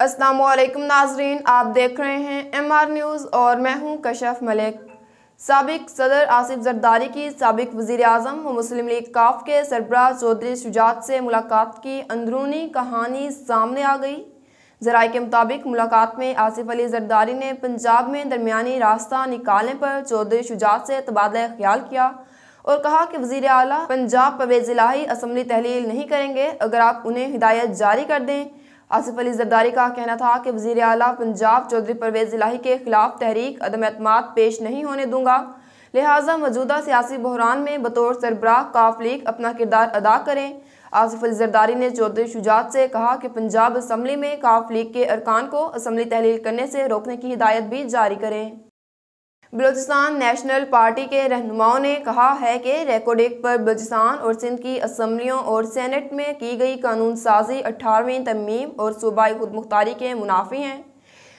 असलकम नाजरीन आप देख रहे हैं एम आर न्यूज़ और मैं हूं कशफ मलिक सबक सदर आसिफ जरदारी की सबक वज़ी अजम व मुस्लिम लीग काफ के सरबराह चौधरी शुजात से मुलाकात की अंदरूनी कहानी सामने आ गई जराए के मुताबिक मुलाकात में आसिफ अली जरदारी ने पंजाब में दरमिया रास्ता निकालने पर चौधरी शुजात से तबादला ख्याल किया और कहा कि वजीर अली पंजाब पवे लाही असम्बली तहलील नहीं करेंगे अगर आप उन्हें हिदायत जारी कर दें आसिफ अली जरदारी का कहना था कि वजीर अला पंजाब चौधरी परवेज इलाही के खिलाफ तहरीक अदम अतमाद पेश नहीं होने दूंगा लिहाजा मौजूदा सियासी बहरान में बतौर सरबराह काफ लीग अपना किरदार अदा करें आसिफ अली जरदारी ने चौधरी शुजात से कहा कि पंजाब असम्बली में काफ लीग के अरकान को असम्बली तहलील करने से रोकने की हिदायत भी जारी करें बलोचिस्तान नेशनल पार्टी के रहनुमाओं ने कहा है कि रेकोडिक पर बलोचिस्तान और सिंध की असम्बलियों और सेनेट में की गई कानून साजी अठारहवीं तरमीम और सूबाई खुद मुख्तारी के मुनाफी हैं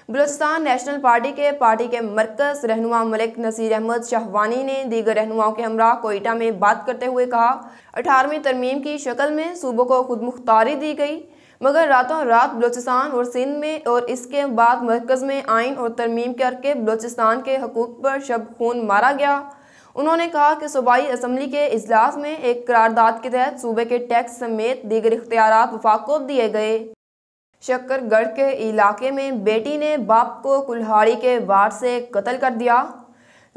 बलोचिस्तान नेशनल पार्टी के पार्टी के मरकज रहनुमा मलिक नसीर अहमद शाहवानी ने दीगर रहनुमाओं के हमरा कोयटा में बात करते हुए कहा अठारहवीं तरमीम की शक्ल में सूबों को खुद मुख्तारी दी गई मगर रातों रात बलोचिस्तान और सिंध में और इसके बाद मरकज़ में आइन और तरमीम करके बलोचिस्तान के हकूक़ पर शब खून मारा गया उन्होंने कहा कि सूबाई असम्बली के अजलास में एक करारदाद के तहत सूबे के टैक्स समेत दीगर इख्तियार वफाक को दिए गए शक्करगढ़ के इलाके में बेटी ने बाप को कुल्हाड़ी के वार से कत्ल कर दिया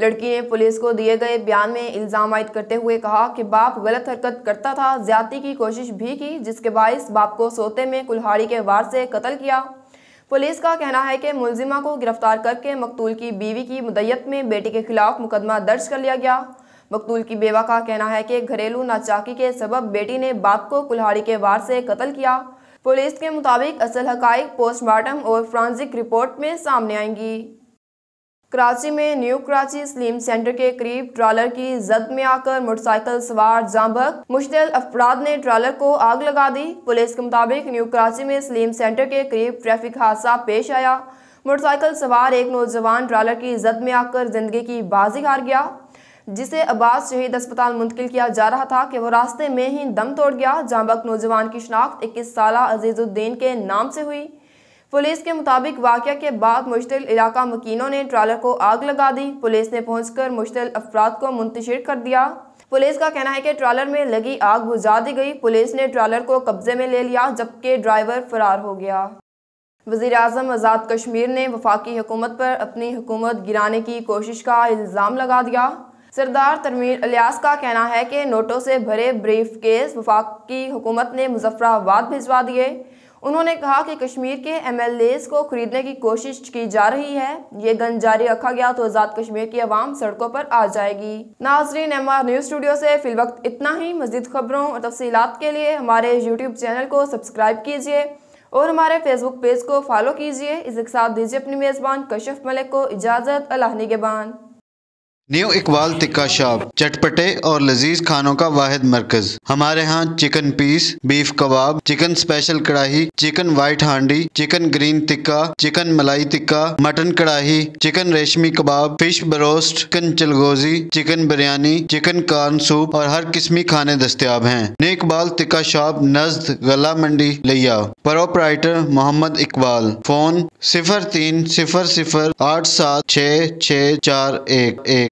लड़की ने पुलिस को दिए गए बयान में इल्ज़ाम आयद करते हुए कहा कि बाप गलत हरकत करता था ज्यादा की कोशिश भी की जिसके बायस बाप को सोते में कुल्हाड़ी के वार से कत्ल किया पुलिस का कहना है कि मुलजिमा को गिरफ्तार करके मकतूल की बीवी की मुदैत में बेटी के खिलाफ मुकदमा दर्ज कर लिया गया मकतूल की बेवा का कहना है कि घरेलू नाचाकी के सबब बेटी ने बाप को कुल्हाड़ी के वार से कत्ल किया पुलिस के मुताबिक असल हकाइक पोस्टमार्टम और फ्रांसिक रिपोर्ट में सामने आएंगी कराची में न्यू कराची स्लीम सेंटर के करीब ट्रॉलर की जद में आकर मोटरसाइकिल सवार जाम्बक मुश्तल अफराद ने ट्रॉलर को आग लगा दी पुलिस के मुताबिक न्यू कराची में स्लीम सेंटर के करीब ट्रैफिक हादसा पेश आया मोटरसाइकिल सवार एक नौजवान ट्रॉलर की जद में आकर जिंदगी की बाजी हार गया जिसे अब्बास शहीद अस्पताल मुंतकिल किया जा रहा था कि वो रास्ते में ही दम तोड़ गया जाम्बक नौजवान की शनाख्त इक्कीस साल अजीज़ुद्दीन के नाम से हुई पुलिस के मुताबिक वाक़ के बाद मुश्तिल इलाका मकीनों ने ट्रालर को आग लगा दी पुलिस ने पहुंचकर मुश्तिल अफराद को मुंतशिर कर दिया पुलिस का कहना है कि ट्रालर में लगी आग बुझा दी गई पुलिस ने ट्रालर को कब्जे में ले लिया जबकि ड्राइवर फरार हो गया वजीर अजम आज़ाद कश्मीर ने वफाकी हुकूमत पर अपनी हुकूमत गिराने की कोशिश का इल्ज़ाम लगा दिया सरदार तरमीर अलियास का कहना है कि नोटों से भरे ब्रीफ केस वफाकी हुकूमत ने मुजफ्फराबाद भिजवा दिए उन्होंने कहा कि कश्मीर के एम को खरीदने की कोशिश की जा रही है ये गन जारी रखा गया तो आज़ाद कश्मीर की आवाम सड़कों पर आ जाएगी नाजरीन एम न्यूज़ स्टूडियो से फिल वक्त इतना ही मजीद खबरों और तफसीत के लिए हमारे यूट्यूब चैनल को सब्सक्राइब कीजिए और हमारे फेसबुक पेज को फॉलो कीजिए इसके साथ दीजिए अपनी मेज़बान कशफ मलिक को इजाज़त अल्लाह निगबान न्यू इकबाल तिक्का शॉप चटपटे और लजीज खानों का वाहिद मरकज हमारे यहाँ chicken piece beef kebab chicken special karahi chicken white handi chicken green tikka chicken malai tikka mutton karahi chicken reshmi kebab fish broast chicken चलगोजी chicken biryani chicken corn soup और हर किस्मी खाने दस्तियाब हैं न्यू इकबाल तिक्का शॉप नज्द गला मंडी लिया प्रोपराइटर मोहम्मद इकबाल फोन सिफर तीन सिफर सिफर आठ सात छः छः चार एक एक